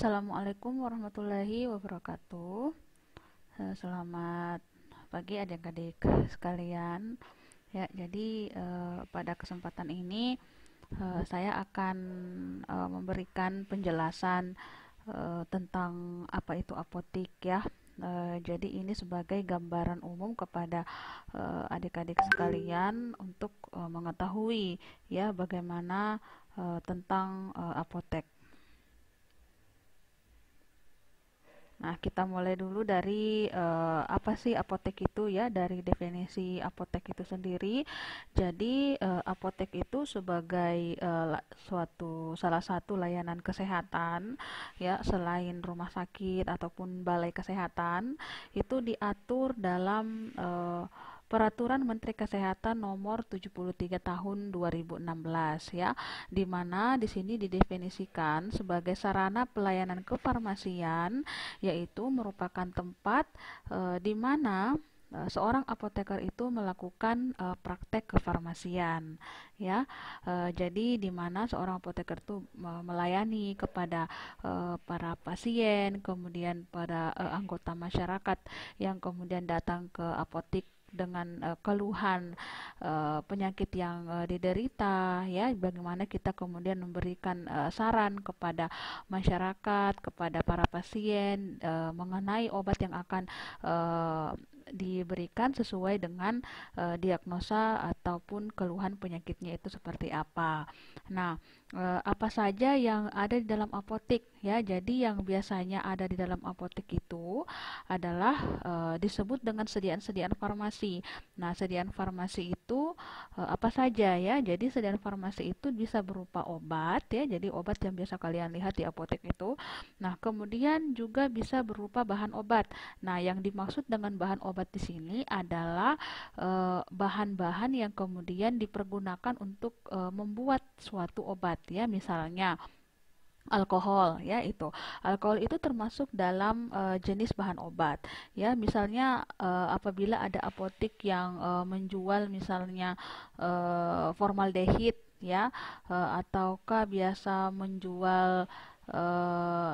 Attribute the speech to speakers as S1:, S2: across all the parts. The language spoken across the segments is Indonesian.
S1: Assalamualaikum warahmatullahi wabarakatuh. Eh, selamat pagi adik-adik sekalian. Ya, jadi eh, pada kesempatan ini eh, saya akan eh, memberikan penjelasan eh, tentang apa itu apotik ya. Eh, jadi ini sebagai gambaran umum kepada adik-adik sekalian untuk mengetahui ya bagaimana tentang apotek. Nah, kita mulai dulu dari uh, apa sih apotek itu ya, dari definisi apotek itu sendiri. Jadi, uh, apotek itu sebagai uh, suatu salah satu layanan kesehatan ya, selain rumah sakit ataupun balai kesehatan, itu diatur dalam uh, Peraturan Menteri Kesehatan Nomor 73 Tahun 2016 ya, di mana di sini didefinisikan sebagai sarana pelayanan kefarmasian yaitu merupakan tempat e, di mana eh, seorang apoteker itu melakukan e, praktek kefarmasian ya. E, jadi di mana seorang apoteker itu melayani kepada e, para pasien, kemudian pada e, anggota masyarakat yang kemudian datang ke apotik dengan uh, keluhan uh, penyakit yang uh, diderita ya bagaimana kita kemudian memberikan uh, saran kepada masyarakat kepada para pasien uh, mengenai obat yang akan uh, diberikan sesuai dengan uh, diagnosa ataupun keluhan penyakitnya itu seperti apa. Nah, eh, apa saja yang ada di dalam apotik ya. Jadi yang biasanya ada di dalam apotik itu adalah eh, disebut dengan sediaan-sediaan farmasi. Nah, sediaan farmasi itu eh, apa saja ya? Jadi sediaan farmasi itu bisa berupa obat ya. Jadi obat yang biasa kalian lihat di apotek itu. Nah, kemudian juga bisa berupa bahan obat. Nah, yang dimaksud dengan bahan obat di sini adalah bahan -bahan yang yang kemudian dipergunakan untuk e, membuat suatu obat ya misalnya alkohol ya itu alkohol itu termasuk dalam e, jenis bahan obat ya misalnya e, apabila ada apotik yang e, menjual misalnya formaldehid ya ataukah biasa menjual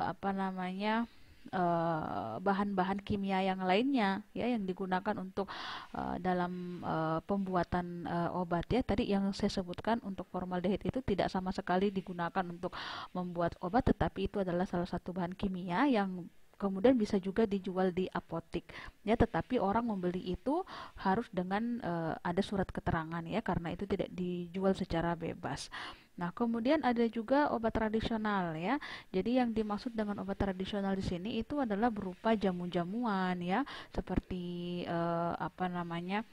S1: apa namanya Eh, bahan-bahan kimia yang lainnya ya yang digunakan untuk uh, dalam uh, pembuatan uh, obat ya tadi yang saya sebutkan untuk formaldehid itu tidak sama sekali digunakan untuk membuat obat tetapi itu adalah salah satu bahan kimia yang kemudian bisa juga dijual di apotik ya tetapi orang membeli itu harus dengan uh, ada surat keterangan ya karena itu tidak dijual secara bebas Nah, kemudian ada juga obat tradisional ya. Jadi yang dimaksud dengan obat tradisional di sini itu adalah berupa jamu-jamuan ya, seperti eh, apa namanya?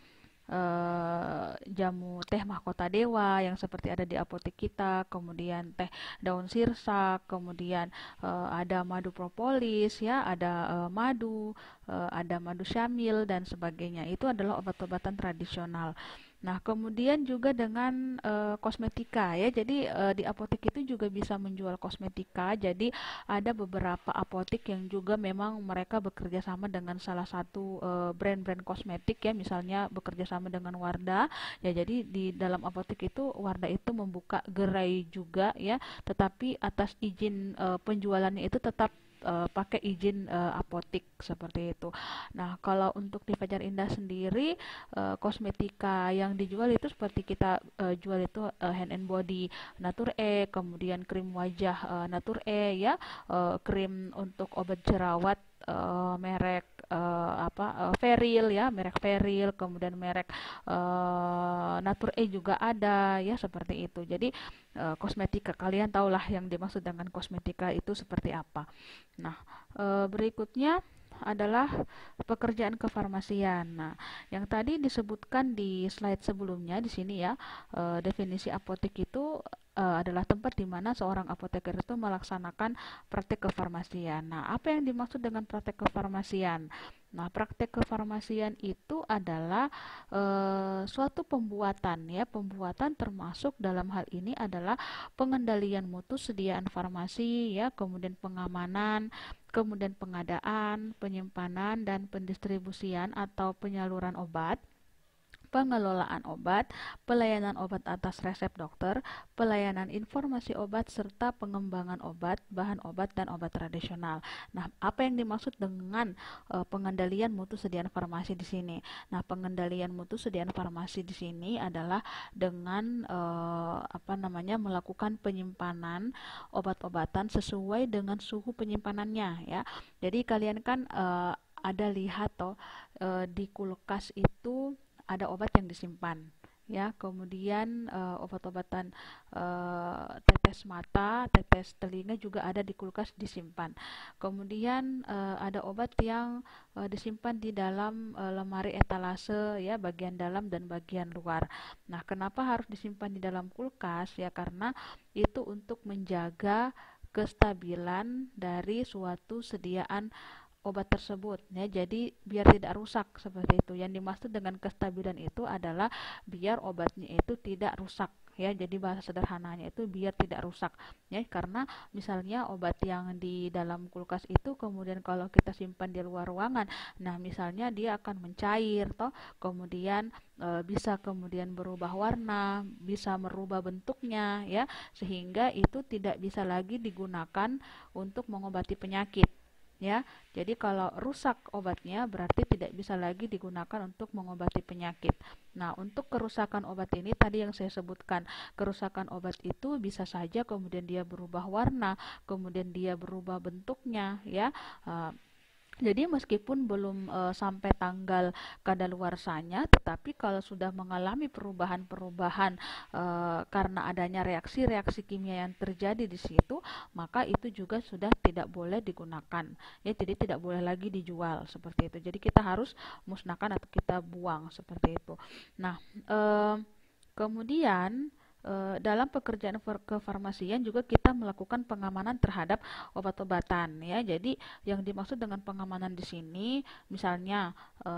S1: eh jamu teh mahkota dewa yang seperti ada di apotek kita, kemudian teh daun sirsak, kemudian eh, ada madu propolis ya, ada uh, madu, eh, ada madu syamil dan sebagainya. Itu adalah obat-obatan tradisional. Nah, kemudian juga dengan e, kosmetika ya. Jadi e, di apotek itu juga bisa menjual kosmetika. Jadi ada beberapa apotek yang juga memang mereka bekerja sama dengan salah satu eh, brand-brand kosmetik ya, misalnya bekerja sama dengan Wardah. Ya, jadi di dalam apotek itu Wardah itu membuka gerai juga ya, tetapi atas izin e, penjualannya itu tetap uh, pakai izin uh, apotik seperti itu. Nah, kalau untuk di Fajar Indah sendiri uh, kosmetika yang dijual itu seperti kita uh, jual itu uh, hand and body Nature E, kemudian krim wajah uh, Nature E ya, uh, krim untuk obat jerawat uh, merek uh, apa uh, Feril ya merek Feril kemudian merek uh, eh, Nature E juga ada ya seperti itu jadi uh, kosmetika kalian tahulah yang dimaksud dengan kosmetika itu seperti apa nah uh, berikutnya adalah pekerjaan kefarmasian. Nah, yang tadi disebutkan di slide sebelumnya di sini ya, e, definisi apotek itu uh, adalah tempat di mana seorang apoteker itu melaksanakan praktik kefarmasian. Nah, apa yang dimaksud dengan praktik kefarmasian? Nah, praktik kefarmasian itu adalah e, suatu pembuatan ya, pembuatan termasuk dalam hal ini adalah pengendalian mutu sediaan farmasi ya, kemudian pengamanan, kemudian pengadaan, penyimpanan dan pendistribusian atau penyaluran obat pengelolaan obat, pelayanan obat atas resep dokter, pelayanan informasi obat, serta pengembangan obat, bahan obat, dan obat tradisional. Nah, apa yang dimaksud dengan e, pengendalian mutu sediaan farmasi di sini? Nah, pengendalian mutu sediaan farmasi di sini adalah dengan e, apa namanya melakukan penyimpanan obat-obatan sesuai dengan suhu penyimpanannya ya. Jadi kalian kan e, ada lihat toh e, di kulkas itu ada obat yang disimpan ya kemudian uh, obat-obatan uh, tetes mata tetes telinga juga ada di kulkas disimpan kemudian uh, ada obat yang uh, disimpan di dalam uh, lemari etalase ya bagian dalam dan bagian luar nah kenapa harus disimpan di dalam kulkas ya karena itu untuk menjaga kestabilan dari suatu sediaan obat tersebut ya jadi biar tidak rusak seperti itu yang dimaksud dengan kestabilan itu adalah biar obatnya itu tidak rusak ya jadi bahasa sederhananya itu biar tidak rusak ya karena misalnya obat yang di dalam kulkas itu kemudian kalau kita simpan di luar ruangan nah misalnya dia akan mencair toh kemudian e, bisa kemudian berubah warna bisa merubah bentuknya ya sehingga itu tidak bisa lagi digunakan untuk mengobati penyakit ya. Jadi kalau rusak obatnya berarti tidak bisa lagi digunakan untuk mengobati penyakit. Nah, untuk kerusakan obat ini tadi yang saya sebutkan, kerusakan obat itu bisa saja kemudian dia berubah warna, kemudian dia berubah bentuknya ya. Jadi meskipun belum e, sampai tanggal kadaluarsanya, tetapi kalau sudah mengalami perubahan-perubahan e, karena adanya reaksi-reaksi kimia yang terjadi di situ, maka itu juga sudah tidak boleh digunakan. Ya, jadi tidak boleh lagi dijual seperti itu. Jadi kita harus musnahkan atau kita buang seperti itu. Nah, e, kemudian Eh, dalam pekerjaan kefarmasian juga kita melakukan pengamanan terhadap obat-obatan ya. Jadi yang dimaksud dengan pengamanan di sini misalnya e,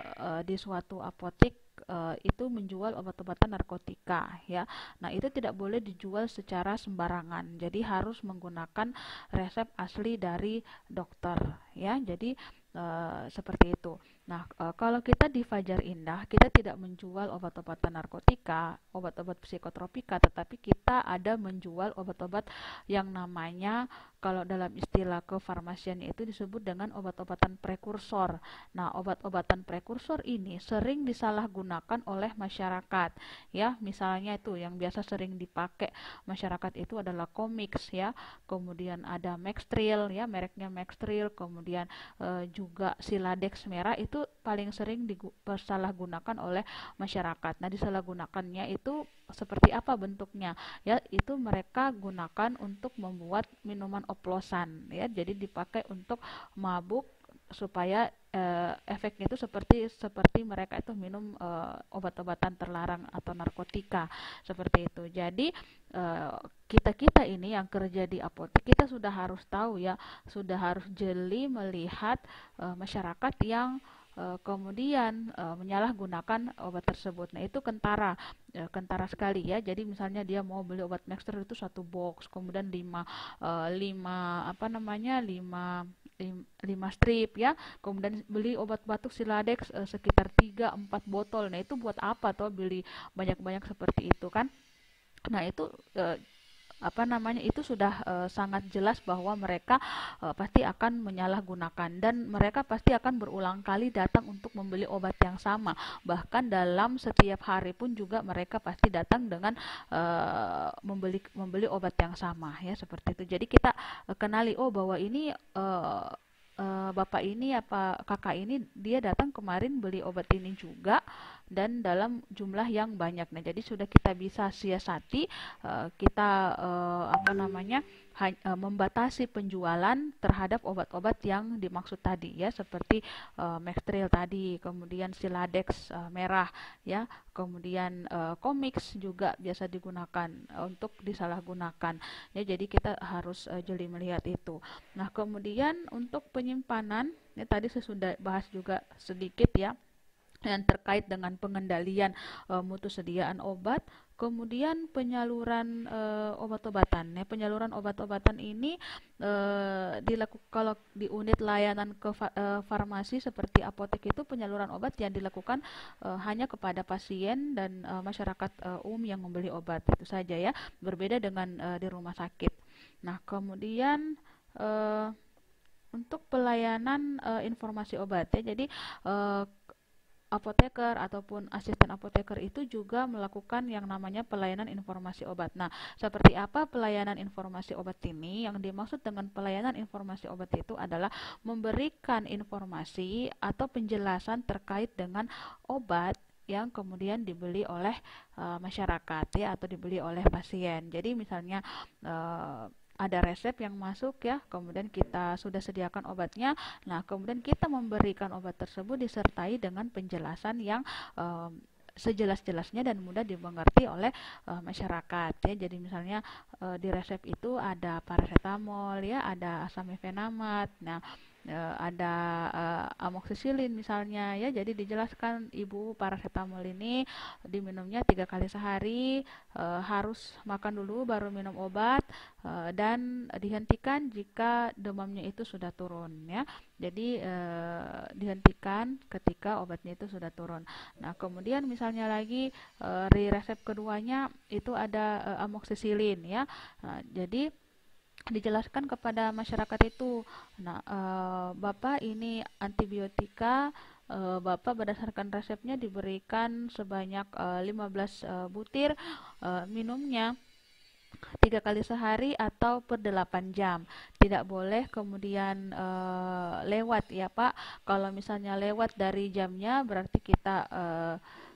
S1: e, di suatu apotek e, itu menjual obat-obatan narkotika ya. Nah, itu tidak boleh dijual secara sembarangan. Jadi harus menggunakan resep asli dari dokter ya. Jadi uh, seperti itu. Nah, uh, kalau kita di Fajar Indah, kita tidak menjual obat-obatan narkotika, obat-obat psikotropika, tetapi kita ada menjual obat-obat yang namanya kalau dalam istilah kefarmasian itu disebut dengan obat-obatan prekursor. Nah, obat-obatan prekursor ini sering disalahgunakan oleh masyarakat. Ya, misalnya itu yang biasa sering dipakai masyarakat itu adalah komiks ya. Kemudian ada Maxtril ya, mereknya Maxtril, kemudian e, juga Siladex merah itu paling sering disalahgunakan oleh masyarakat. Nah, disalahgunakannya itu seperti apa bentuknya ya itu mereka gunakan untuk membuat minuman oplosan ya jadi dipakai untuk mabuk supaya e, efeknya itu seperti seperti mereka itu minum e, obat-obatan terlarang atau narkotika seperti itu. Jadi e, eh, kita kita ini yang kerja di apotek kita sudah harus tahu ya, sudah harus jeli melihat masyarakat yang Eh, kemudian e, menyalahgunakan obat tersebut. Nah, itu kentara, eh, kentara sekali ya. Jadi misalnya dia mau beli obat Maxter itu satu box, kemudian lima e, lima apa namanya? lima lima strip ya. Kemudian beli obat batuk Siladex sekitar 3 4 botol. Nah, itu buat apa toh beli banyak-banyak seperti itu kan? Nah, itu e, apa namanya itu sudah e, sangat jelas bahwa mereka e, pasti akan menyalahgunakan dan mereka pasti akan berulang kali datang untuk membeli obat yang sama bahkan dalam setiap hari pun juga mereka pasti datang dengan e, membeli membeli obat yang sama ya seperti itu jadi kita kenali oh bahwa ini e, e, bapak ini apa kakak ini dia datang kemarin beli obat ini juga dan dalam jumlah yang banyak. Nah, jadi sudah kita bisa siasati uh, kita uh, apa namanya uh, membatasi penjualan terhadap obat-obat yang dimaksud tadi ya seperti uh, Mextril tadi, kemudian Siladex uh, merah ya, kemudian uh, Comix juga biasa digunakan uh, untuk disalahgunakan. Ya, jadi kita harus uh, jeli melihat itu. Nah, kemudian untuk penyimpanan ini ya, tadi sesudah bahas juga sedikit ya yang terkait dengan pengendalian e, eh, mutu sediaan obat kemudian penyaluran e, obat-obatan ya penyaluran obat-obatan ini e, eh, dilakukan kalau di unit layanan ke e, farmasi seperti apotek itu penyaluran obat yang dilakukan e, hanya kepada pasien dan e, masyarakat e, umum yang membeli obat itu saja ya berbeda dengan e, di rumah sakit nah kemudian e, untuk pelayanan e, informasi obat ya jadi e, apoteker ataupun asisten apoteker itu juga melakukan yang namanya pelayanan informasi obat. Nah, seperti apa pelayanan informasi obat ini? Yang dimaksud dengan pelayanan informasi obat itu adalah memberikan informasi atau penjelasan terkait dengan obat yang kemudian dibeli oleh e, masyarakat ya atau dibeli oleh pasien. Jadi misalnya e, ada resep yang masuk ya, kemudian kita sudah sediakan obatnya. Nah, kemudian kita memberikan obat tersebut disertai dengan penjelasan yang um, sejelas-jelasnya dan mudah dimengerti oleh uh, masyarakat ya. Jadi misalnya uh, di resep itu ada paracetamol ya, ada asam efenamat. Nah, e, ada e, eh, amoksisilin misalnya ya jadi dijelaskan ibu paracetamol ini diminumnya tiga kali sehari e, harus makan dulu baru minum obat e, dan dihentikan jika demamnya itu sudah turun ya jadi e, dihentikan ketika obatnya itu sudah turun nah kemudian misalnya lagi e, re resep keduanya itu ada e, amoksisilin ya nah, jadi dijelaskan kepada masyarakat itu nah e, bapak ini antibiotika e, bapak berdasarkan resepnya diberikan sebanyak e, 15 e, butir e, minumnya tiga kali sehari atau per delapan jam tidak boleh kemudian e, lewat ya pak kalau misalnya lewat dari jamnya berarti kita e,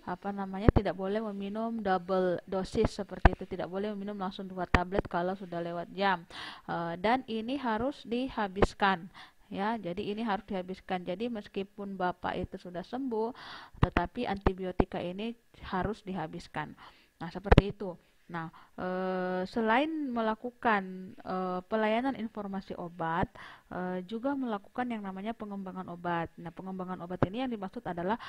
S1: apa namanya tidak boleh meminum double dosis seperti itu tidak boleh meminum langsung dua tablet kalau sudah lewat jam uh, dan ini harus dihabiskan ya jadi ini harus dihabiskan jadi meskipun bapak itu sudah sembuh tetapi antibiotika ini harus dihabiskan nah seperti itu Nah, e, selain melakukan e, pelayanan informasi obat, e, juga melakukan yang namanya pengembangan obat. Nah, pengembangan obat ini yang dimaksud adalah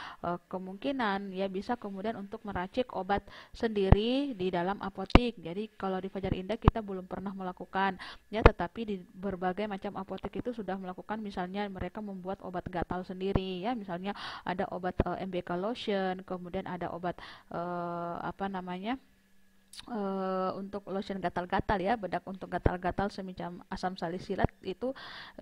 S1: kemungkinan ya bisa kemudian untuk meracik obat sendiri di dalam apotik. Jadi, kalau di Fajar Indah kita belum pernah melakukan ya, tetapi di berbagai macam apotik itu sudah melakukan misalnya mereka membuat obat gatal sendiri ya, misalnya ada obat MBK lotion, kemudian ada obat apa namanya? Eh, untuk lotion gatal-gatal ya bedak untuk gatal-gatal semacam asam salisilat itu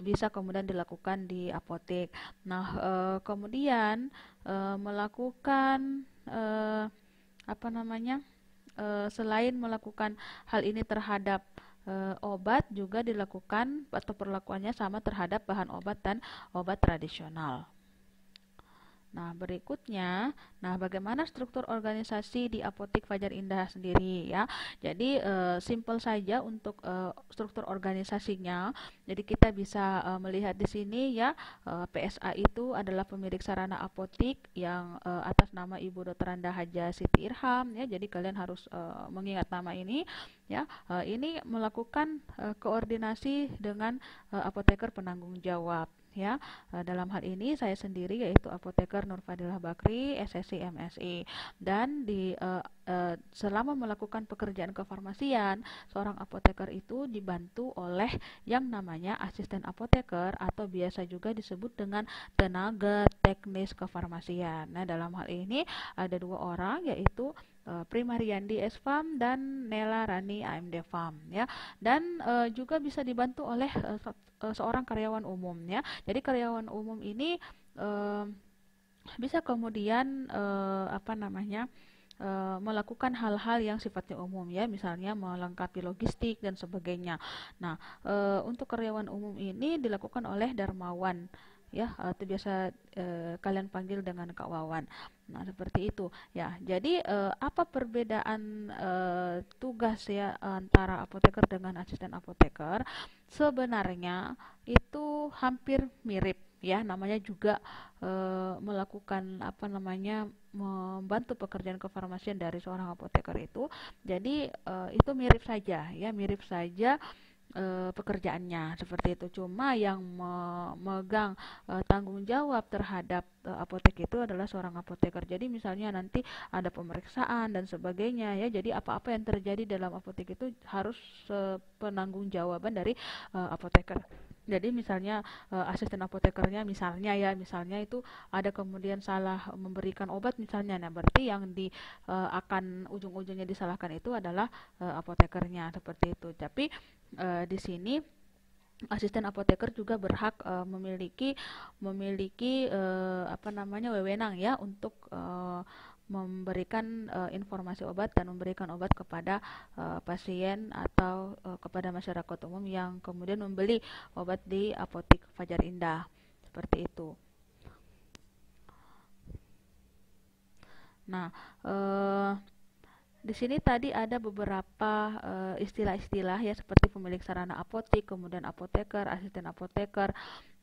S1: bisa kemudian dilakukan di apotek. Nah uh, kemudian uh, melakukan apa namanya selain melakukan hal ini terhadap obat juga dilakukan atau perlakuannya sama terhadap bahan obat dan obat tradisional. Nah, berikutnya, nah bagaimana struktur organisasi di Apotik Fajar Indah sendiri ya. Jadi e, simple saja untuk e, struktur organisasinya. Jadi kita bisa e, melihat di sini ya e, PSA itu adalah pemilik sarana apotik yang e, atas nama Ibu Dr. Randa Haja Siti Irham ya. Jadi kalian harus e, mengingat nama ini ya. E, ini melakukan e, koordinasi dengan e, apoteker penanggung jawab ya eh, dalam hal ini saya sendiri yaitu apoteker Nur Fadilah Bakri SSI MSI dan di uh, uh, selama melakukan pekerjaan kefarmasian seorang apoteker itu dibantu oleh yang namanya asisten apoteker atau biasa juga disebut dengan tenaga teknis kefarmasian nah dalam hal ini ada dua orang yaitu Eh, Riyandi S Farm dan Nela Rani AMD Farm ya. Dan uh, juga bisa dibantu oleh uh, uh, seorang karyawan umum ya. Jadi karyawan umum ini uh, bisa kemudian uh, apa namanya? Uh, melakukan hal-hal yang sifatnya umum ya misalnya melengkapi logistik dan sebagainya. Nah, uh, untuk karyawan umum ini dilakukan oleh darmawan ya atau biasa e, kalian panggil dengan Kak Wawan. Nah, seperti itu ya. Jadi e, apa perbedaan e, tugas ya antara apoteker dengan asisten apoteker? Sebenarnya itu hampir mirip ya namanya juga e, melakukan apa namanya membantu pekerjaan kefarmasian dari seorang apoteker itu jadi e, itu mirip saja ya mirip saja Eh, pekerjaannya seperti itu. Cuma yang memegang e, eh, tanggung jawab terhadap e, apotek itu adalah seorang apoteker. Jadi misalnya nanti ada pemeriksaan dan sebagainya ya. Jadi apa-apa yang terjadi dalam apotek itu harus e, penanggung jawaban dari e, apoteker. Jadi misalnya e, asisten apotekernya misalnya ya misalnya itu ada kemudian salah memberikan obat misalnya nah berarti yang di e, akan ujung-ujungnya disalahkan itu adalah e, apotekernya seperti itu. Tapi uh, di sini asisten apoteker juga berhak uh, memiliki memiliki uh, apa namanya wewenang ya untuk uh, memberikan uh, informasi obat dan memberikan obat kepada uh, pasien atau uh, kepada masyarakat umum yang kemudian membeli obat di apotek Fajar Indah seperti itu. Nah, uh, di sini tadi ada beberapa eh, istilah-istilah uh, ya seperti pemilik sarana apotik, kemudian apoteker, asisten apoteker.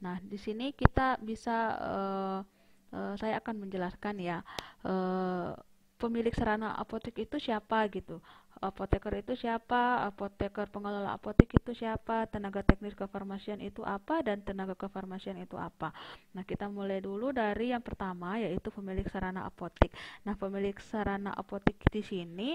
S1: Nah, di sini kita bisa uh, uh, saya akan menjelaskan ya uh, pemilik sarana apotik itu siapa gitu apoteker itu siapa, apoteker pengelola apotek itu siapa, tenaga teknis kefarmasian itu apa, dan tenaga kefarmasian itu apa. Nah, kita mulai dulu dari yang pertama, yaitu pemilik sarana apotek. Nah, pemilik sarana apotek di sini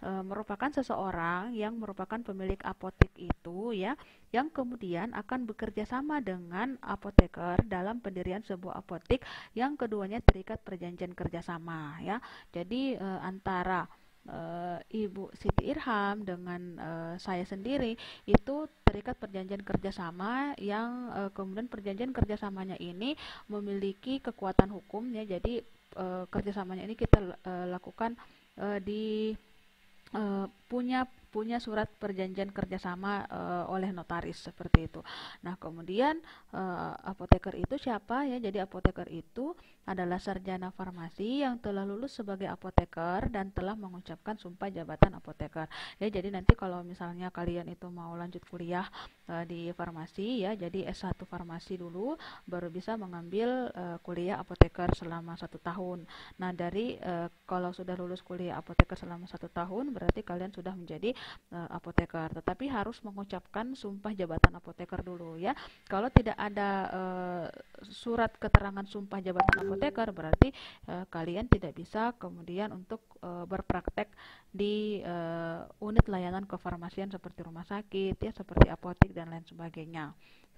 S1: e, merupakan seseorang yang merupakan pemilik apotek itu ya yang kemudian akan bekerja sama dengan apoteker dalam pendirian sebuah apotek yang keduanya terikat perjanjian kerjasama ya jadi e, antara uh, Ibu Siti Irham dengan uh, saya sendiri itu terikat perjanjian kerjasama yang uh, kemudian perjanjian kerjasamanya ini memiliki kekuatan hukumnya jadi uh, kerjasamanya ini kita uh, lakukan uh, di uh, punya punya surat perjanjian kerjasama e, oleh notaris seperti itu. Nah kemudian e, apoteker itu siapa ya? Jadi apoteker itu adalah sarjana farmasi yang telah lulus sebagai apoteker dan telah mengucapkan sumpah jabatan apoteker. Ya jadi nanti kalau misalnya kalian itu mau lanjut kuliah e, di farmasi ya, jadi S1 farmasi dulu baru bisa mengambil e, kuliah apoteker selama satu tahun. Nah dari e, kalau sudah lulus kuliah apoteker selama satu tahun berarti kalian sudah menjadi uh, apoteker tetapi harus mengucapkan sumpah jabatan apoteker dulu ya kalau tidak ada uh, surat keterangan sumpah jabatan apoteker berarti uh, kalian tidak bisa kemudian untuk uh, berpraktek di uh, unit layanan kefarmasian seperti rumah sakit ya seperti apotek dan lain sebagainya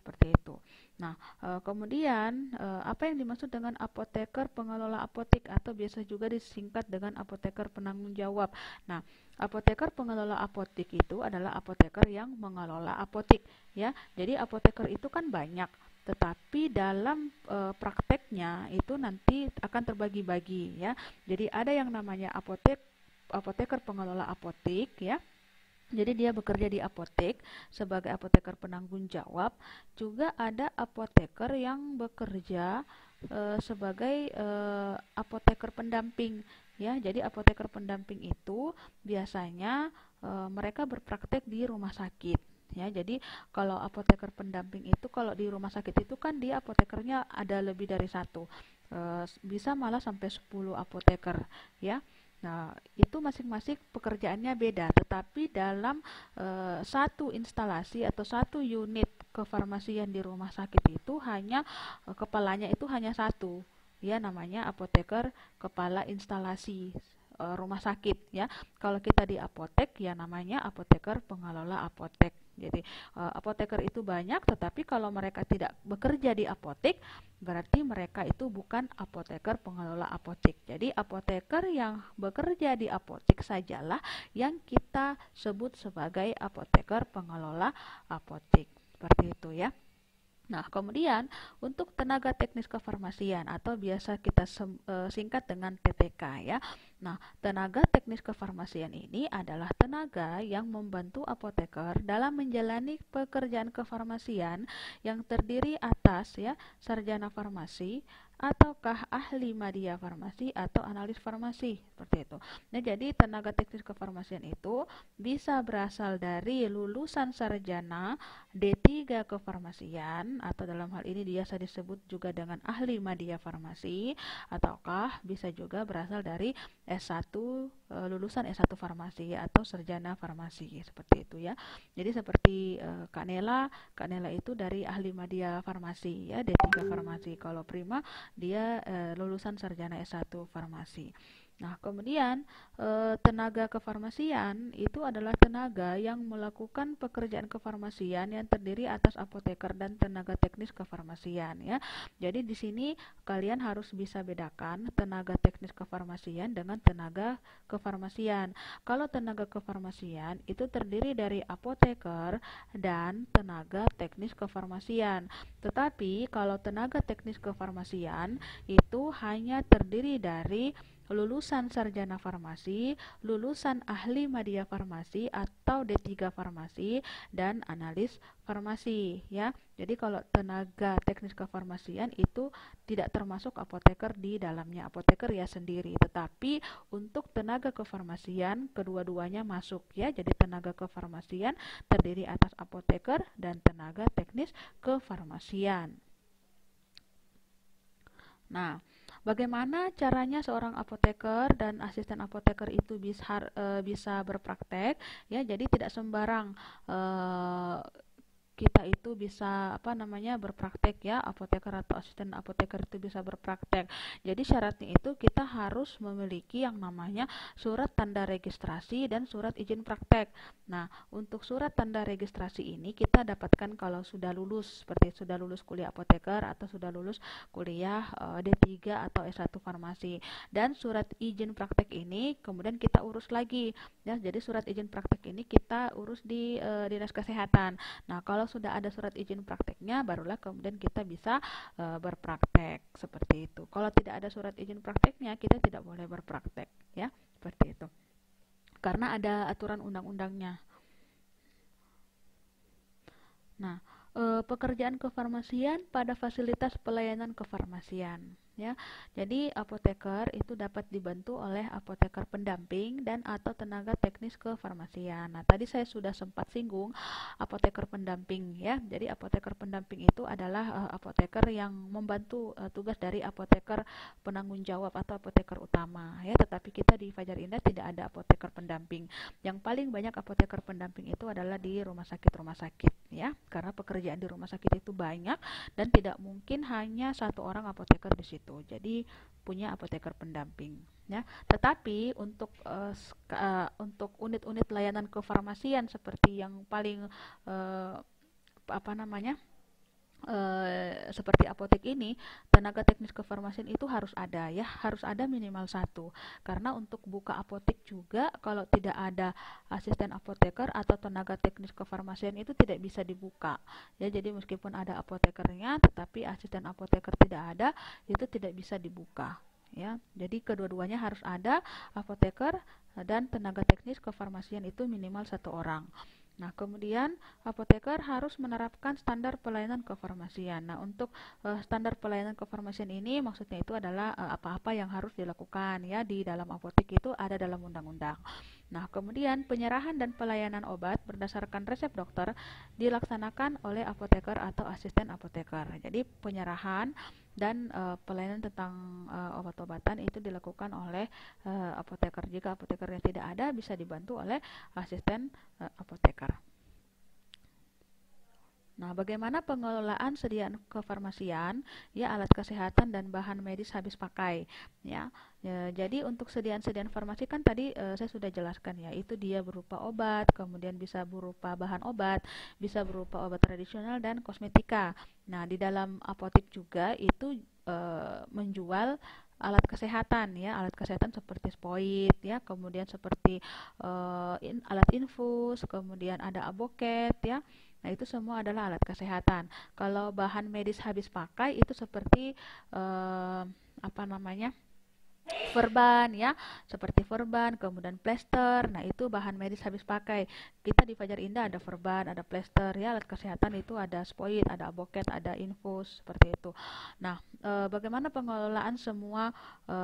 S1: seperti itu. Nah, eh, kemudian eh, apa yang dimaksud dengan apoteker pengelola apotik atau biasa juga disingkat dengan apoteker penanggung jawab. Nah, apoteker pengelola apotik itu adalah apoteker yang mengelola apotik, ya. Jadi apoteker itu kan banyak, tetapi dalam e, prakteknya itu nanti akan terbagi-bagi ya. Jadi ada yang namanya apotek apoteker pengelola apotik ya. Jadi dia bekerja di apotek sebagai apoteker penanggung jawab. Juga ada apoteker yang bekerja e, sebagai e, apoteker pendamping. Ya, jadi apoteker pendamping itu biasanya e, mereka berpraktek di rumah sakit ya jadi kalau apoteker pendamping itu kalau di rumah sakit itu kan dia apotekernya ada lebih dari satu e, bisa malah sampai 10 apoteker ya Nah, itu masing-masing pekerjaannya beda, tetapi dalam e, satu instalasi atau satu unit kefarmasian di rumah sakit itu hanya e, kepalanya itu hanya satu. Ya namanya apoteker kepala instalasi e, rumah sakit ya. Kalau kita di apotek ya namanya apoteker pengelola apotek jadi uh, apoteker itu banyak, tetapi kalau mereka tidak bekerja di apotek, berarti mereka itu bukan apoteker pengelola apotek. Jadi apoteker yang bekerja di apotek sajalah yang kita sebut sebagai apoteker pengelola apotek. Seperti itu ya. Nah, kemudian untuk tenaga teknis kefarmasian atau biasa kita eh, singkat dengan TTK ya. Nah, tenaga teknis kefarmasian ini adalah tenaga yang membantu apoteker dalam menjalani pekerjaan kefarmasian yang terdiri atas ya sarjana farmasi, ataukah ahli media farmasi atau analis farmasi seperti itu. Nah, jadi tenaga teknis kefarmasian itu bisa berasal dari lulusan sarjana D3 kefarmasian atau dalam hal ini biasa disebut juga dengan ahli media farmasi ataukah bisa juga berasal dari S1 e, lulusan S1 farmasi atau sarjana farmasi seperti itu ya. Jadi seperti kanela Kak itu dari ahli media farmasi ya D3 farmasi. Kalau Prima dia uh, lulusan sarjana S1 farmasi Nah, kemudian eh, tenaga kefarmasian itu adalah tenaga yang melakukan pekerjaan kefarmasian yang terdiri atas apoteker dan tenaga teknis kefarmasian ya. Jadi di sini kalian harus bisa bedakan tenaga teknis kefarmasian dengan tenaga kefarmasian. Kalau tenaga kefarmasian itu terdiri dari apoteker dan tenaga teknis kefarmasian. Tetapi kalau tenaga teknis kefarmasian itu hanya terdiri dari lulusan sarjana farmasi, lulusan ahli media farmasi atau D3 farmasi dan analis farmasi ya. Jadi kalau tenaga teknis kefarmasian itu tidak termasuk apoteker di dalamnya apoteker ya sendiri, tetapi untuk tenaga kefarmasian kedua-duanya masuk ya. Jadi tenaga kefarmasian terdiri atas apoteker dan tenaga teknis kefarmasian. Nah, Bagaimana caranya seorang apoteker dan asisten apoteker itu bisa uh, eh, bisa berpraktek? Ya, jadi tidak sembarang uh, kita itu bisa apa namanya berpraktek ya apoteker atau asisten apoteker itu bisa berpraktek jadi syaratnya itu kita harus memiliki yang namanya surat tanda registrasi dan surat izin praktek nah untuk surat tanda registrasi ini kita dapatkan kalau sudah lulus seperti sudah lulus kuliah apoteker atau sudah lulus kuliah e, eh, D3 atau S1 farmasi dan surat izin praktek ini kemudian kita urus lagi ya jadi surat izin praktek ini kita urus di e, dinas kesehatan nah kalau kalau sudah ada surat izin prakteknya barulah kemudian kita bisa uh, berpraktek seperti itu kalau tidak ada surat izin prakteknya kita tidak boleh berpraktek ya seperti itu karena ada aturan undang-undangnya nah e, pekerjaan kefarmasian pada fasilitas pelayanan kefarmasian ya. Jadi apoteker itu dapat dibantu oleh apoteker pendamping dan atau tenaga teknis kefarmasian. Nah, tadi saya sudah sempat singgung apoteker pendamping ya. Jadi apoteker pendamping itu adalah uh, apoteker yang membantu uh, tugas dari apoteker penanggung jawab atau apoteker utama ya. Tetapi kita di Fajar Indah tidak ada apoteker pendamping. Yang paling banyak apoteker pendamping itu adalah di rumah sakit-rumah sakit ya. Karena pekerjaan di rumah sakit itu banyak dan tidak mungkin hanya satu orang apoteker di situ itu. Jadi punya apoteker pendamping ya. Tetapi untuk uh, uh, untuk unit-unit layanan kefarmasian seperti yang paling uh, apa namanya? e, seperti apotek ini tenaga teknis kefarmasian itu harus ada ya harus ada minimal satu karena untuk buka apotek juga kalau tidak ada asisten apoteker atau tenaga teknis kefarmasian itu tidak bisa dibuka ya jadi meskipun ada apotekernya tetapi asisten apoteker tidak ada itu tidak bisa dibuka ya jadi kedua-duanya harus ada apoteker dan tenaga teknis kefarmasian itu minimal satu orang Nah, kemudian apoteker harus menerapkan standar pelayanan kefarmasian. Nah, untuk uh, standar pelayanan kefarmasian ini maksudnya itu adalah eh, apa-apa uh, yang harus dilakukan ya di dalam apotek itu ada dalam undang-undang. Nah, kemudian penyerahan dan pelayanan obat berdasarkan resep dokter dilaksanakan oleh apoteker atau asisten apoteker. Jadi, penyerahan dan e, pelayanan tentang e, obat-obatan itu dilakukan oleh e, apoteker. Jika apotekernya tidak ada, bisa dibantu oleh asisten e, apoteker. Nah, bagaimana pengelolaan sediaan kefarmasian, ya alat kesehatan dan bahan medis habis pakai, ya. ya jadi untuk sediaan-sediaan farmasi kan tadi e, saya sudah jelaskan ya, itu dia berupa obat, kemudian bisa berupa bahan obat, bisa berupa obat tradisional dan kosmetika. Nah, di dalam apotik juga itu e, menjual alat kesehatan ya alat kesehatan seperti spoit ya kemudian seperti uh, in, alat infus kemudian ada aboket ya Nah, itu semua adalah alat kesehatan. Kalau bahan medis habis pakai itu seperti eh, apa namanya? verban ya, seperti verban kemudian plester. Nah, itu bahan medis habis pakai. Kita di Fajar Indah ada verban ada plester ya, alat kesehatan itu ada spoid ada aboket, ada infus seperti itu. Nah, e, bagaimana pengelolaan semua e,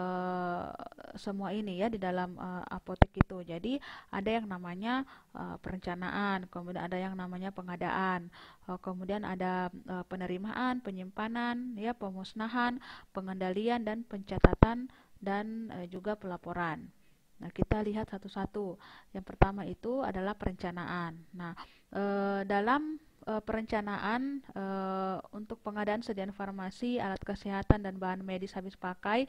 S1: semua ini ya di dalam e, apotek itu. Jadi, ada yang namanya e, perencanaan, kemudian ada yang namanya pengadaan, e, kemudian ada e, penerimaan, penyimpanan, ya pemusnahan, pengendalian dan pencatatan dan eh, juga pelaporan. Nah, kita lihat satu-satu. Yang pertama itu adalah perencanaan. Nah, eh, dalam eh, perencanaan untuk pengadaan sediaan farmasi, alat kesehatan dan bahan medis habis pakai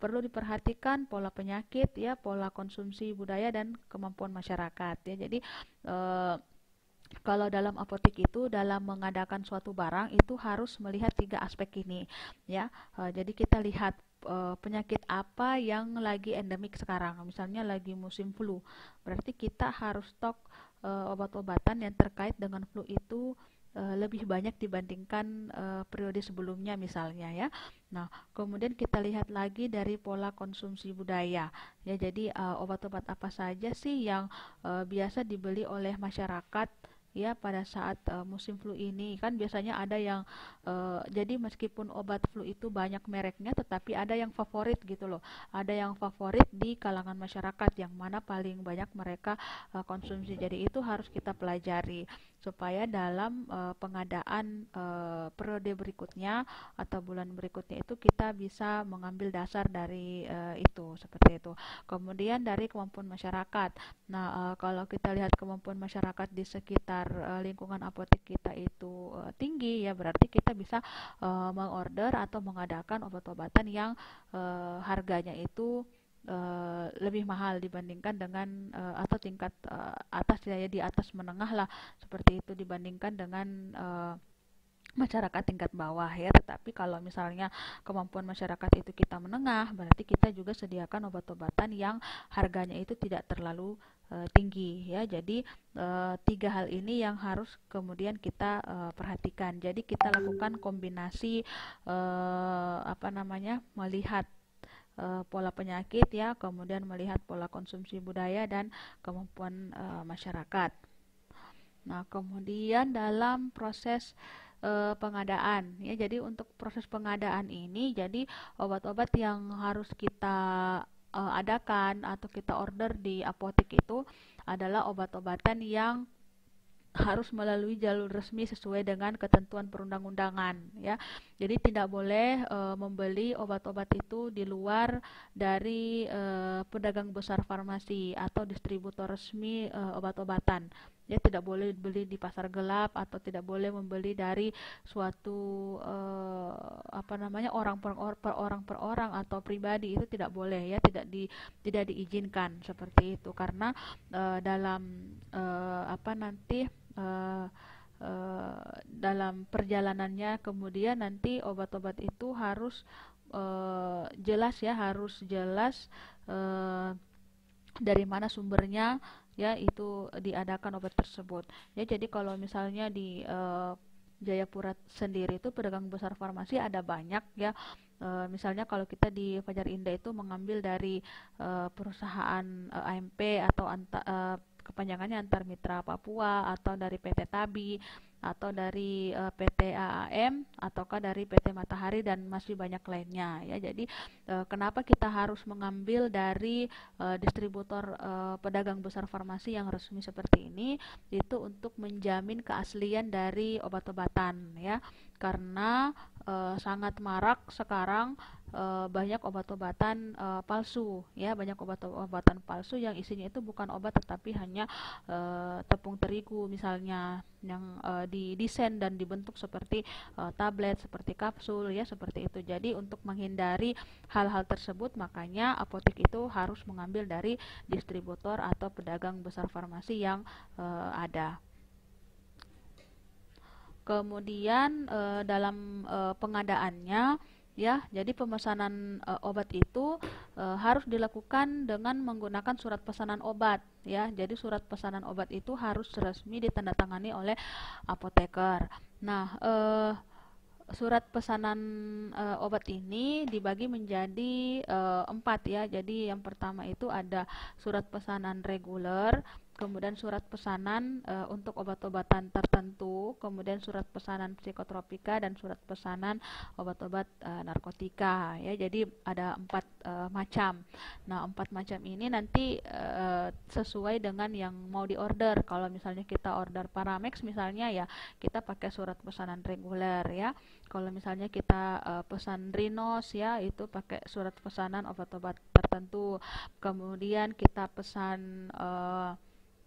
S1: perlu diperhatikan pola penyakit ya, pola konsumsi budaya dan kemampuan masyarakat ya. Jadi kalau dalam apotek itu dalam mengadakan suatu barang itu harus melihat tiga aspek ini ya jadi kita lihat uh, penyakit apa yang lagi endemik sekarang misalnya lagi musim flu berarti kita harus stok uh, obat-obatan yang terkait dengan flu itu eh, lebih banyak dibandingkan uh, periode sebelumnya misalnya ya Nah, kemudian kita lihat lagi dari pola konsumsi budaya. Ya, jadi uh, obat-obat apa saja sih yang uh, biasa dibeli oleh masyarakat ya pada saat uh, musim flu ini kan biasanya ada yang uh, jadi meskipun obat flu itu banyak mereknya tetapi ada yang favorit gitu loh ada yang favorit di kalangan masyarakat yang mana paling banyak mereka uh, konsumsi jadi itu harus kita pelajari supaya dalam uh, pengadaan uh, periode berikutnya atau bulan berikutnya itu kita bisa mengambil dasar dari uh, itu seperti itu. Kemudian dari kemampuan masyarakat. Nah, uh, kalau kita lihat kemampuan masyarakat di sekitar uh, lingkungan apotek kita itu uh, tinggi ya berarti kita bisa uh, mengorder atau mengadakan obat-obatan yang uh, harganya itu uh, lebih mahal dibandingkan dengan uh, atau tingkat uh, atas daya ya, di atas menengah lah seperti itu dibandingkan dengan uh, masyarakat tingkat bawah ya tetapi kalau misalnya kemampuan masyarakat itu kita menengah berarti kita juga sediakan obat-obatan yang harganya itu tidak terlalu e, tinggi ya jadi e, tiga hal ini yang harus kemudian kita e, perhatikan jadi kita lakukan kombinasi e, apa namanya melihat Eh, pola penyakit ya, kemudian melihat pola konsumsi budaya dan kemampuan e, masyarakat. Nah, kemudian dalam proses e, pengadaan ya, jadi untuk proses pengadaan ini jadi obat-obat yang harus kita e, adakan atau kita order di apotek itu adalah obat-obatan yang harus melalui jalur resmi sesuai dengan ketentuan perundang-undangan ya. Jadi tidak boleh e, membeli obat-obat itu di luar dari e, pedagang besar farmasi atau distributor resmi e, obat-obatan. Ya tidak boleh beli di pasar gelap atau tidak boleh membeli dari suatu e, apa namanya orang per, or, per orang per orang atau pribadi itu tidak boleh ya, tidak di tidak diizinkan seperti itu karena e, dalam e, apa nanti uh, uh, dalam perjalanannya kemudian nanti obat-obat itu harus uh, jelas ya harus jelas uh, dari mana sumbernya ya itu diadakan obat tersebut ya jadi kalau misalnya di uh, Jayapura sendiri itu pedagang besar farmasi ada banyak ya e, misalnya kalau kita di Fajar Indah itu mengambil dari e, perusahaan e, AMP atau anta, e, kepanjangannya antar mitra Papua atau dari PT Tabi atau dari uh, eh, PT AAM ataukah dari PT Matahari dan masih banyak lainnya ya. Jadi uh, kenapa kita harus mengambil dari uh, distributor uh, pedagang besar farmasi yang resmi seperti ini itu untuk menjamin keaslian dari obat-obatan ya. Karena uh, sangat marak sekarang uh, banyak obat-obatan uh, palsu ya banyak obat-obatan palsu yang isinya itu bukan obat tetapi hanya uh, tepung terigu misalnya yang uh, didesain dan dibentuk seperti uh, tablet seperti kapsul ya seperti itu jadi untuk menghindari hal-hal tersebut makanya apotek itu harus mengambil dari distributor atau pedagang besar farmasi yang uh, ada kemudian e, dalam e, pengadaannya ya jadi pemesanan e, obat itu e, harus dilakukan dengan menggunakan surat pesanan obat ya jadi surat pesanan obat itu harus resmi ditandatangani oleh apoteker nah e, surat pesanan e, obat ini dibagi menjadi e, empat ya jadi yang pertama itu ada surat pesanan reguler kemudian surat pesanan e, untuk obat-obatan tertentu, kemudian surat pesanan psikotropika dan surat pesanan obat-obat e, narkotika ya. Jadi ada empat e, macam. Nah, empat macam ini nanti e, sesuai dengan yang mau diorder. Kalau misalnya kita order Paramex misalnya ya, kita pakai surat pesanan reguler ya. Kalau misalnya kita e, pesan Rinos ya, itu pakai surat pesanan obat-obat tertentu. Kemudian kita pesan e,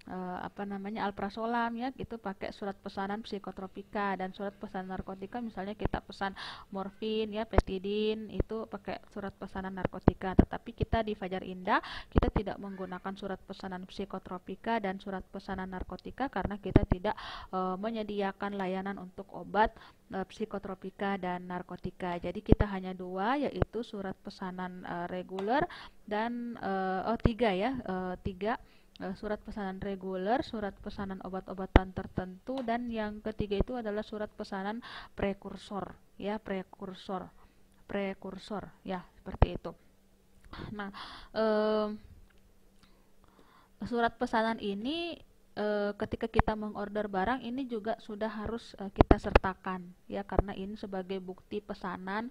S1: uh, apa namanya alprazolam ya gitu pakai surat pesanan psikotropika dan surat pesanan narkotika misalnya kita pesan morfin ya petidin itu pakai surat pesanan narkotika tetapi kita di Fajar Indah kita tidak menggunakan surat pesanan psikotropika dan surat pesanan narkotika karena kita tidak e, menyediakan layanan untuk obat eh, psikotropika dan narkotika jadi kita hanya dua yaitu surat pesanan e, reguler dan e, oh tiga ya e, tiga Eh, surat pesanan reguler, surat pesanan obat-obatan tertentu dan yang ketiga itu adalah surat pesanan prekursor ya prekursor prekursor ya seperti itu. Nah, eh, surat pesanan ini eh, ketika kita mengorder barang ini juga sudah harus eh, kita sertakan ya karena ini sebagai bukti pesanan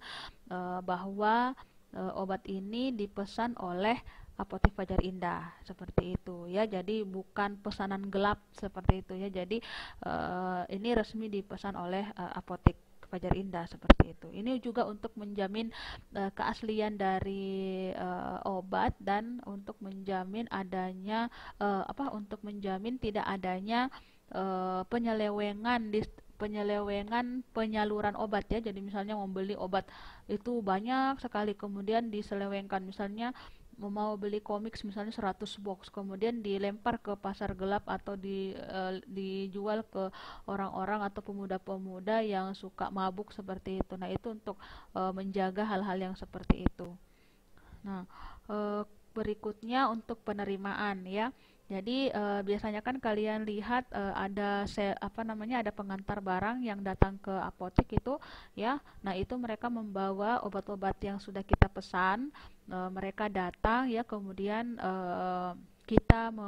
S1: e, bahwa e, obat ini dipesan oleh apotek Fajar Indah seperti itu ya jadi bukan pesanan gelap seperti itu ya jadi uh, ini resmi dipesan oleh uh, eh, apotik Fajar Indah seperti itu ini juga untuk menjamin uh, keaslian dari uh, obat dan untuk menjamin adanya uh, apa untuk menjamin tidak adanya uh, penyelewengan di penyelewengan penyaluran obat ya jadi misalnya membeli obat itu banyak sekali kemudian diselewengkan misalnya mau beli komik misalnya 100 box kemudian dilempar ke pasar gelap atau di uh, dijual ke orang-orang atau pemuda-pemuda yang suka mabuk seperti itu. Nah, itu untuk uh, menjaga hal-hal yang seperti itu. Nah, uh, berikutnya untuk penerimaan ya jadi uh, biasanya kan kalian lihat uh, ada se apa namanya ada pengantar barang yang datang ke apotek itu ya. Nah, itu mereka membawa obat-obat yang sudah kita pesan, uh, mereka datang ya kemudian kita me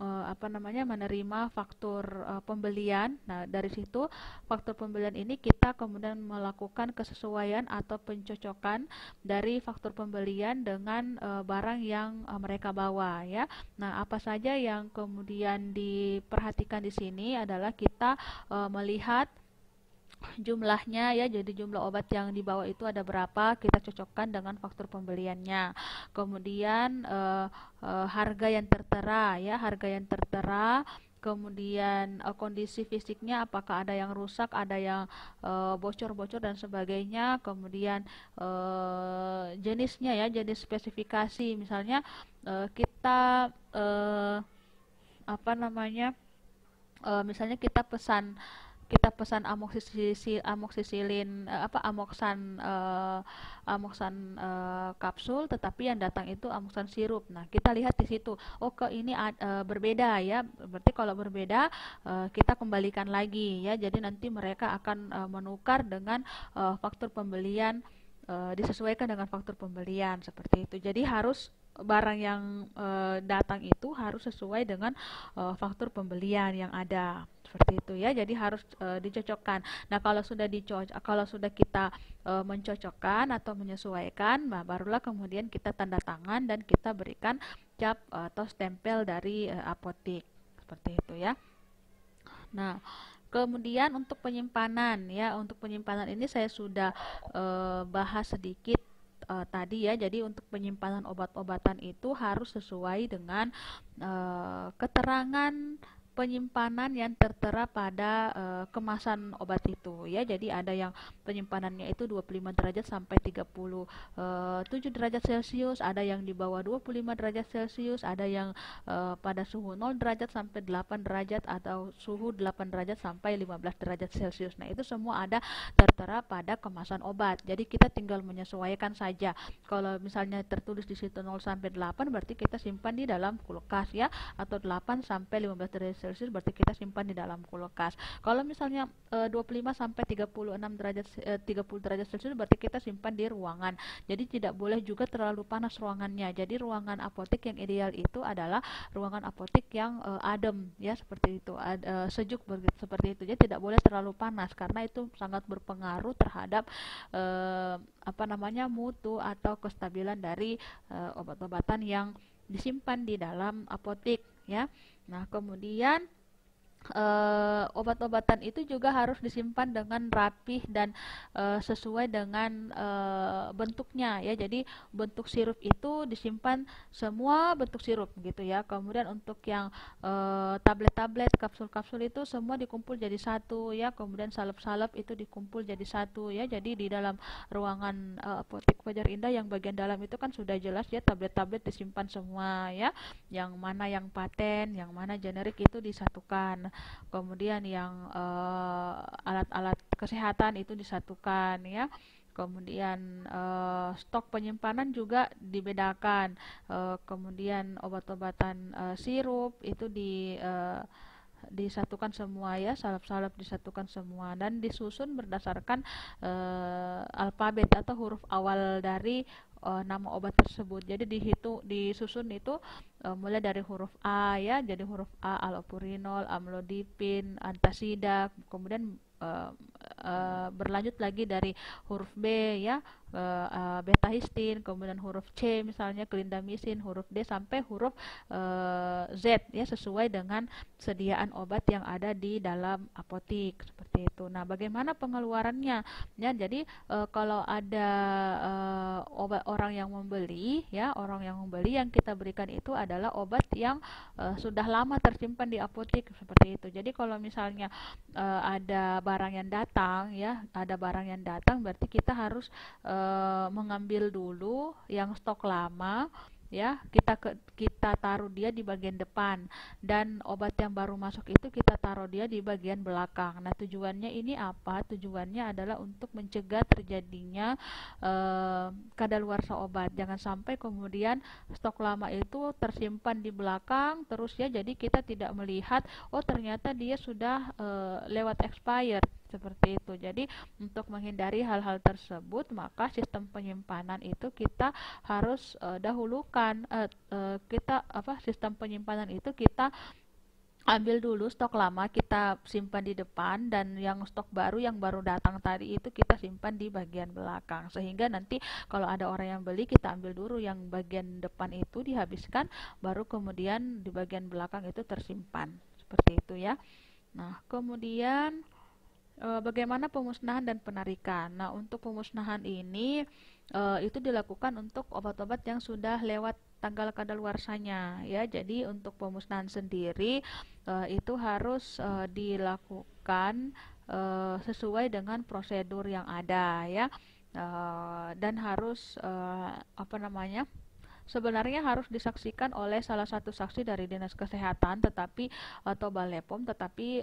S1: uh, apa namanya menerima faktur uh, pembelian. Nah, dari situ faktur pembelian ini kita kemudian melakukan kesesuaian atau pencocokan dari faktur pembelian dengan uh, barang yang uh, mereka bawa ya. Nah, apa saja yang kemudian diperhatikan di sini adalah kita uh, melihat jumlahnya ya jadi jumlah obat yang dibawa itu ada berapa kita cocokkan dengan faktur pembeliannya kemudian e, e, harga yang tertera ya harga yang tertera kemudian e, kondisi fisiknya apakah ada yang rusak, ada yang bocor-bocor e, dan sebagainya, kemudian e, jenisnya ya, jenis spesifikasi misalnya kita apa namanya misalnya kita pesan kita pesan amoksisilin, uh, eh, apa amoksan uh, eh, amoksan uh, eh, kapsul tetapi yang datang itu amoksan sirup. Nah, kita lihat di situ. Oh, ke ini uh, berbeda ya. Berarti kalau berbeda uh, kita kembalikan lagi ya. Jadi nanti mereka akan uh, menukar dengan uh, faktor pembelian disesuaikan dengan faktor pembelian seperti itu. Jadi harus barang yang uh, datang itu harus sesuai dengan uh, faktor pembelian yang ada seperti itu ya jadi harus e, dicocokkan nah kalau sudah dicocok kalau sudah kita e, mencocokkan atau menyesuaikan nah barulah kemudian kita tanda tangan dan kita berikan cap eh, atau stempel dari e, apotik seperti itu ya nah kemudian untuk penyimpanan ya untuk penyimpanan ini saya sudah e, bahas sedikit e, tadi ya. Jadi untuk penyimpanan obat-obatan itu harus sesuai dengan e, keterangan penyimpanan yang tertera pada uh, kemasan obat itu ya jadi ada yang penyimpanannya itu 25 derajat sampai 37 7 eh, derajat celcius ada yang di bawah 25 derajat celcius ada yang uh, pada suhu 0 derajat sampai 8 derajat atau suhu 8 derajat sampai 15 derajat celcius nah itu semua ada tertera pada kemasan obat jadi kita tinggal menyesuaikan saja kalau misalnya tertulis di situ 0 sampai 8 berarti kita simpan di dalam kulkas ya atau 8 sampai 15 derajat celcius Celcius berarti kita simpan di dalam kulkas. Kalau misalnya e, eh, 25 sampai 36 derajat e, eh, 30 derajat Celcius berarti kita simpan di ruangan. Jadi tidak boleh juga terlalu panas ruangannya. Jadi ruangan apotek yang ideal itu adalah ruangan apotek yang e, adem ya seperti itu. Ad, e, sejuk seperti itu. Jadi tidak boleh terlalu panas karena itu sangat berpengaruh terhadap e, apa namanya mutu atau kestabilan dari e, obat-obatan yang disimpan di dalam apotek ya Nah, kemudian uh, obat-obatan itu juga harus disimpan dengan rapih dan uh, sesuai dengan uh, bentuknya ya. Jadi bentuk sirup itu disimpan semua bentuk sirup gitu ya. Kemudian untuk yang tablet-tablet, kapsul-kapsul itu semua dikumpul jadi satu ya. Kemudian salep-salep itu dikumpul jadi satu ya. Jadi di dalam ruangan uh, apotek Fajar Indah yang bagian dalam itu kan sudah jelas ya tablet-tablet disimpan semua ya. Yang mana yang paten, yang mana generik itu disatukan kemudian yang eh, alat-alat uh, kesehatan itu disatukan ya kemudian uh, stok penyimpanan juga dibedakan uh, kemudian obat-obatan uh, sirup itu di uh, disatukan semua ya salep-salep disatukan semua dan disusun berdasarkan e, alfabet atau huruf awal dari uh, nama obat tersebut. Jadi dihitung disusun itu uh, mulai dari huruf A ya, jadi huruf A allopurinol, amlodipin, antasida, kemudian uh, uh, berlanjut lagi dari huruf B ya, uh, eh, eh, beta histin, kemudian huruf C misalnya klindamisin, huruf D sampai huruf uh, Z ya sesuai dengan sediaan obat yang ada di dalam apotik seperti itu. Nah, bagaimana pengeluarannya? Ya, jadi uh, kalau ada uh, obat orang yang membeli ya, orang yang membeli yang kita berikan itu adalah obat yang uh, sudah lama tersimpan di apotik seperti itu. Jadi kalau misalnya uh, ada barang yang datang ya, ada barang yang datang berarti kita harus uh, Eh, mengambil dulu yang stok lama ya kita ke, kita taruh dia di bagian depan dan obat yang baru masuk itu kita taruh dia di bagian belakang nah tujuannya ini apa tujuannya adalah untuk mencegah terjadinya eh, kadaluarsa obat jangan sampai kemudian stok lama itu tersimpan di belakang terus ya jadi kita tidak melihat oh ternyata dia sudah eh, lewat expired seperti itu. Jadi untuk menghindari hal-hal tersebut maka sistem penyimpanan itu kita harus uh, dahulukan uh, uh, kita apa sistem penyimpanan itu kita ambil dulu stok lama kita simpan di depan dan yang stok baru yang baru datang tadi itu kita simpan di bagian belakang sehingga nanti kalau ada orang yang beli kita ambil dulu yang bagian depan itu dihabiskan baru kemudian di bagian belakang itu tersimpan seperti itu ya nah kemudian Eh, bagaimana pemusnahan dan penarikan. Nah, untuk pemusnahan ini e, itu dilakukan untuk obat-obat yang sudah lewat tanggal kadaluarsanya ya. Jadi untuk pemusnahan sendiri e, itu harus e, dilakukan sesuai dengan prosedur yang ada ya. dan harus apa namanya? sebenarnya harus disaksikan oleh salah satu saksi dari dinas kesehatan tetapi atau Balepom tetapi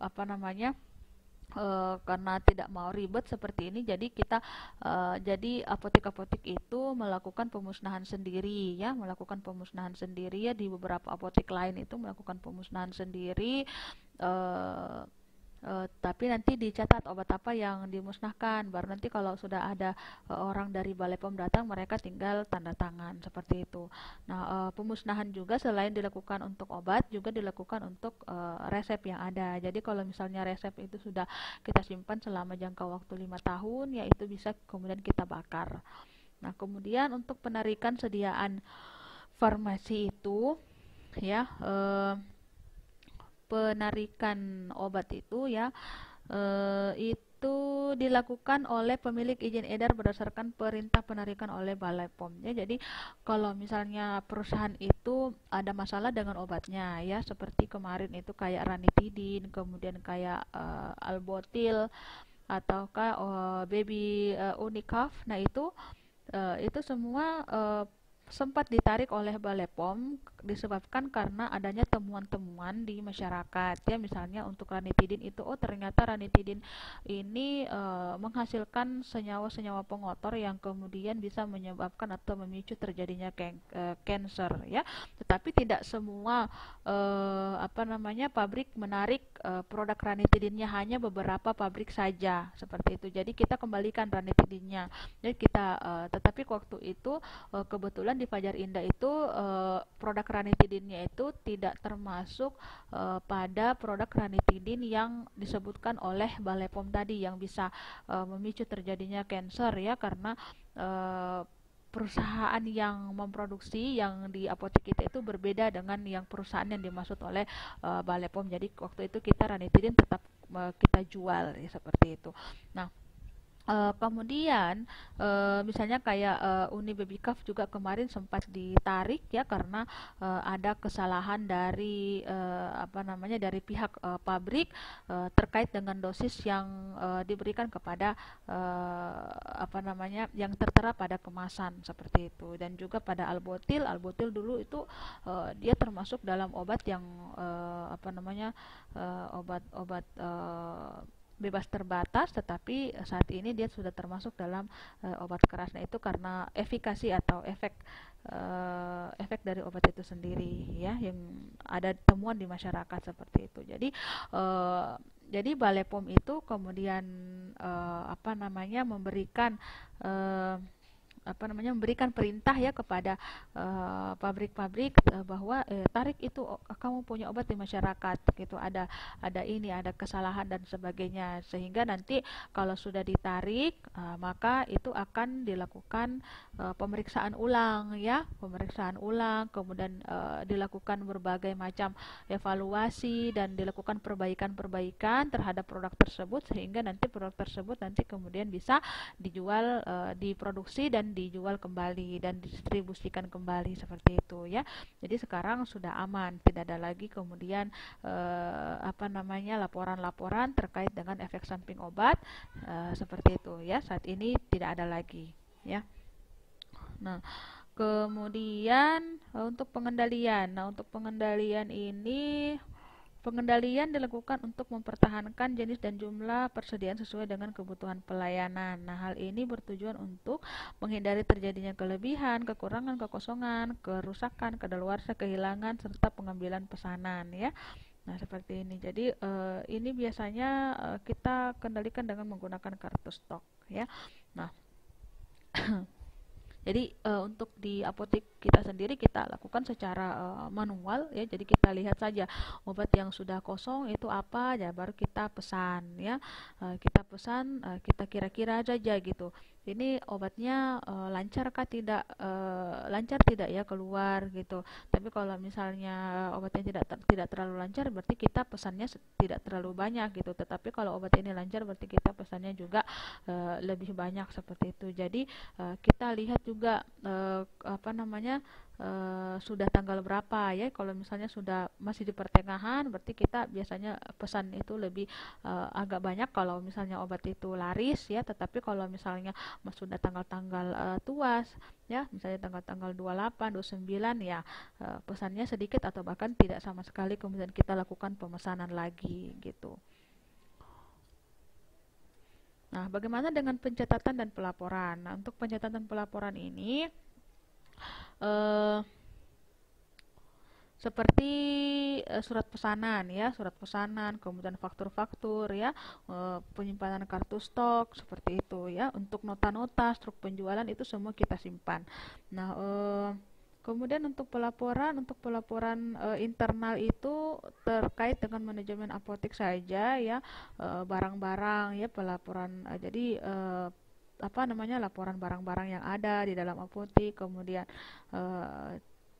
S1: apa namanya? Uh, karena tidak mau ribet seperti ini jadi kita uh, jadi apotek-apotek itu melakukan pemusnahan sendiri ya melakukan pemusnahan sendiri ya di beberapa apotek lain itu melakukan pemusnahan sendiri uh, Uh, tapi nanti dicatat obat apa yang dimusnahkan. Baru nanti kalau sudah ada uh, orang dari Balai POM datang, mereka tinggal tanda tangan seperti itu. Nah, uh, pemusnahan juga selain dilakukan untuk obat, juga dilakukan untuk resep yang ada. Jadi kalau misalnya resep itu sudah kita simpan selama jangka waktu lima tahun, yaitu bisa kemudian kita bakar. Nah, kemudian untuk penarikan sediaan farmasi itu, ya penarikan obat itu ya e, itu dilakukan oleh pemilik izin edar berdasarkan perintah penarikan oleh Balai POM ya. Jadi kalau misalnya perusahaan itu ada masalah dengan obatnya ya seperti kemarin itu kayak ranitidin, kemudian kayak e, albotil ataukah e, baby unikaf. unicaf. Nah, itu e, itu semua e, sempat ditarik oleh Balai POM disebabkan karena adanya temuan-temuan di masyarakat ya misalnya untuk ranitidin itu oh ternyata ranitidin ini e, menghasilkan senyawa-senyawa pengotor yang kemudian bisa menyebabkan atau memicu terjadinya kanker eh, ya tetapi tidak semua e, apa namanya pabrik menarik e, produk ranitidinnya hanya beberapa pabrik saja seperti itu jadi kita kembalikan ranitidinnya jadi kita e, tetapi waktu itu e, kebetulan di Fajar Indah itu e, produk ranitidinnya itu tidak termasuk e, pada produk ranitidin yang disebutkan oleh Balai POM tadi yang bisa e, memicu terjadinya kanker ya karena e, perusahaan yang memproduksi yang di apotek kita itu berbeda dengan yang perusahaan yang dimaksud oleh e, Balai POM. Jadi waktu itu kita ranitidin tetap e, kita jual ya, seperti itu. Nah, Uh, kemudian uh, misalnya kayak uh, Uni Bebikaf juga kemarin sempat ditarik ya karena uh, ada kesalahan dari uh, apa namanya dari pihak uh, pabrik uh, terkait dengan dosis yang uh, diberikan kepada uh, apa namanya yang tertera pada kemasan seperti itu dan juga pada albotil albotil dulu itu uh, dia termasuk dalam obat yang uh, apa namanya uh, obat-obat uh, bebas terbatas tetapi eh, saat ini dia sudah termasuk dalam uh, obat keras nah itu karena efikasi atau efek uh, efek dari obat itu sendiri ya yang ada temuan di masyarakat seperti itu jadi uh, jadi Balepom itu kemudian uh, apa namanya memberikan uh, apa namanya memberikan perintah ya kepada eh, pabrik-pabrik uh, uh, bahwa eh, tarik itu kamu punya obat di masyarakat gitu ada ada ini ada kesalahan dan sebagainya sehingga nanti kalau sudah ditarik uh, maka itu akan dilakukan uh, pemeriksaan ulang ya pemeriksaan ulang kemudian uh, dilakukan berbagai macam evaluasi dan dilakukan perbaikan-perbaikan terhadap produk tersebut sehingga nanti produk tersebut nanti kemudian bisa dijual uh, diproduksi dan dijual kembali dan distribusikan kembali seperti itu ya jadi sekarang sudah aman tidak ada lagi kemudian eh, apa namanya laporan-laporan terkait dengan efek samping obat eh, seperti itu ya saat ini tidak ada lagi ya nah kemudian eh, untuk pengendalian nah untuk pengendalian ini Pengendalian dilakukan untuk mempertahankan jenis dan jumlah persediaan sesuai dengan kebutuhan pelayanan. Nah, hal ini bertujuan untuk menghindari terjadinya kelebihan, kekurangan, kekosongan, kerusakan, kedaluarsa, kehilangan serta pengambilan pesanan ya. Nah, seperti ini. Jadi, eh, ini biasanya eh, kita kendalikan dengan menggunakan kartu stok ya. Nah, Jadi uh, untuk di apotek kita sendiri kita lakukan secara uh, manual ya. Jadi kita lihat saja obat yang sudah kosong itu apa ya baru kita pesan ya. Uh, kita pesan uh, kita kira-kira saja gitu ini obatnya e, lancar kah tidak e, lancar tidak ya keluar gitu tapi kalau misalnya obatnya tidak ter, tidak terlalu lancar berarti kita pesannya tidak terlalu banyak gitu tetapi kalau obat ini lancar berarti kita pesannya juga e, lebih banyak seperti itu jadi e, kita lihat juga e, apa namanya e, sudah tanggal berapa ya kalau misalnya sudah masih di pertengahan berarti kita biasanya pesan itu lebih e, agak banyak kalau misalnya obat itu laris ya tetapi kalau misalnya sudah tanggal-tanggal tua, eh, tuas ya misalnya tanggal-tanggal 28, 29 ya e, pesannya sedikit atau bahkan tidak sama sekali kemudian kita lakukan pemesanan lagi gitu. Nah, bagaimana dengan pencatatan dan pelaporan? Nah, untuk pencatatan pelaporan ini Eh, seperti uh, surat pesanan ya surat pesanan kemudian faktur-faktur ya uh, penyimpanan kartu stok seperti itu ya untuk nota-nota struk penjualan itu semua kita simpan nah uh, Kemudian untuk pelaporan, untuk pelaporan uh, internal itu terkait dengan manajemen apotek saja ya barang-barang uh, ya pelaporan uh, jadi uh, apa namanya laporan barang-barang yang ada di dalam apotik kemudian uh,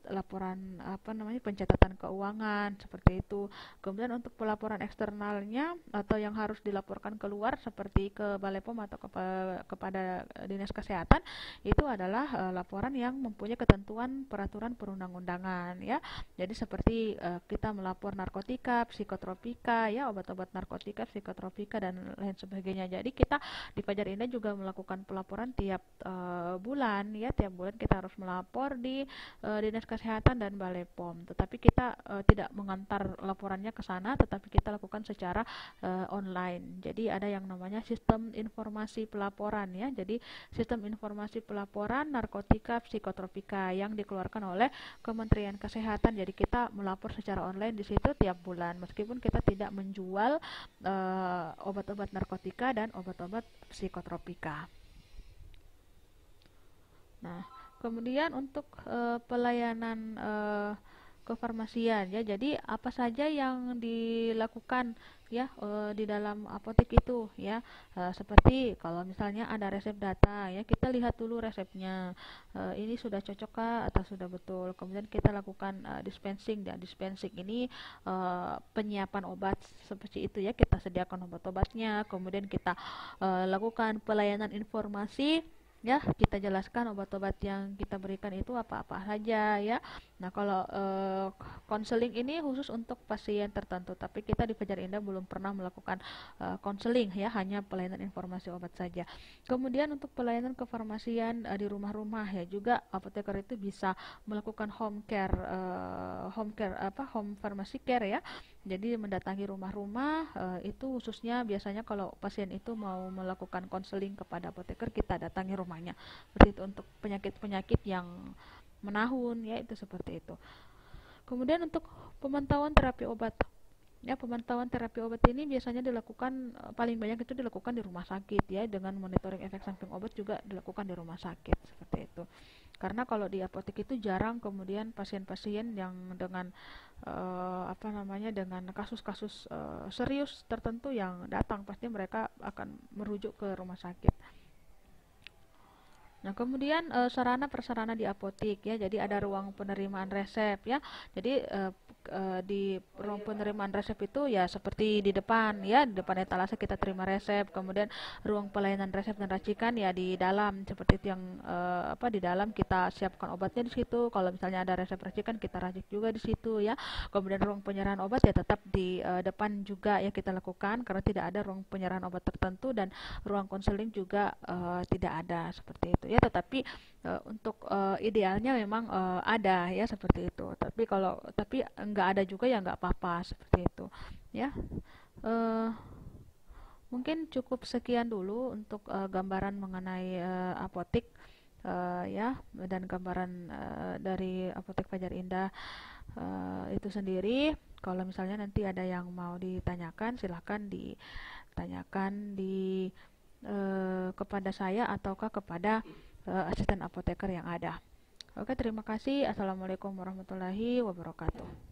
S1: laporan apa namanya pencatatan keuangan seperti itu. Kemudian untuk pelaporan eksternalnya atau yang harus dilaporkan keluar seperti ke Balai POM atau kepa kepada Dinas Kesehatan itu adalah uh, laporan yang mempunyai ketentuan peraturan perundang-undangan ya. Jadi seperti uh, kita melapor narkotika, psikotropika ya, obat-obat narkotika, psikotropika dan lain sebagainya. Jadi kita di Fajar Indah juga melakukan pelaporan tiap uh, bulan ya, tiap bulan kita harus melapor di Dinas Kesehatan dan Balai POM. Tetapi kita uh, tidak mengantar laporannya ke sana, tetapi kita lakukan secara uh, online. Jadi ada yang namanya sistem informasi pelaporan ya. Jadi sistem informasi pelaporan narkotika psikotropika yang dikeluarkan oleh Kementerian Kesehatan. Jadi kita melapor secara online di situ tiap bulan meskipun kita tidak menjual eh, obat-obat narkotika dan obat-obat psikotropika. Nah, Kemudian untuk e, pelayanan e, kefarmasian ya. Jadi apa saja yang dilakukan ya e, di dalam apotek itu ya. E, seperti kalau misalnya ada resep data ya, kita lihat dulu resepnya. E, ini sudah cocokkah atau sudah betul. Kemudian kita lakukan e, dispensing ya. Dispensing ini e, penyiapan obat seperti itu ya. Kita sediakan obat-obatnya, kemudian kita e, lakukan pelayanan informasi ya kita jelaskan obat-obat yang kita berikan itu apa-apa saja ya nah kalau eh, konseling e, ini khusus untuk pasien tertentu tapi kita di Fajar Indah belum pernah melakukan eh, konseling e, ya hanya pelayanan informasi obat saja kemudian untuk pelayanan kefarmasian e, di rumah-rumah ya juga apoteker itu bisa melakukan home care e, home care apa home pharmacy care ya jadi mendatangi rumah-rumah e, itu khususnya biasanya kalau pasien itu mau melakukan konseling kepada apoteker kita datangi rumah seperti berarti untuk penyakit-penyakit yang menahun ya itu seperti itu kemudian untuk pemantauan terapi obat ya pemantauan terapi obat ini biasanya dilakukan eh, paling banyak itu dilakukan di rumah sakit ya dengan monitoring efek samping obat juga dilakukan di rumah sakit seperti itu karena kalau di apotek itu jarang kemudian pasien-pasien yang dengan uh, apa namanya dengan kasus-kasus uh, serius tertentu yang datang pasti mereka akan merujuk ke rumah sakit Nah, kemudian e, eh, sarana persarana di apotik ya. Jadi ada ruang penerimaan resep ya. Jadi e, Eh, di ruang penerimaan resep itu ya seperti di depan ya di depan etalase kita terima resep kemudian ruang pelayanan resep dan racikan ya di dalam seperti itu yang uh, apa di dalam kita siapkan obatnya di situ kalau misalnya ada resep racikan kita racik juga di situ ya kemudian ruang penyerahan obat ya tetap di uh, depan juga ya kita lakukan karena tidak ada ruang penyerahan obat tertentu dan ruang konseling juga uh, tidak ada seperti itu ya tetapi uh, untuk uh, idealnya memang uh, ada ya seperti itu tapi kalau tapi nggak ada juga ya nggak apa-apa seperti itu ya e, mungkin cukup sekian dulu untuk e, gambaran mengenai e, apotik e, ya dan gambaran e, dari apotek Fajar Indah e, itu sendiri kalau misalnya nanti ada yang mau ditanyakan silahkan ditanyakan di e, kepada saya ataukah kepada e, asisten apoteker yang ada oke terima kasih assalamualaikum warahmatullahi wabarakatuh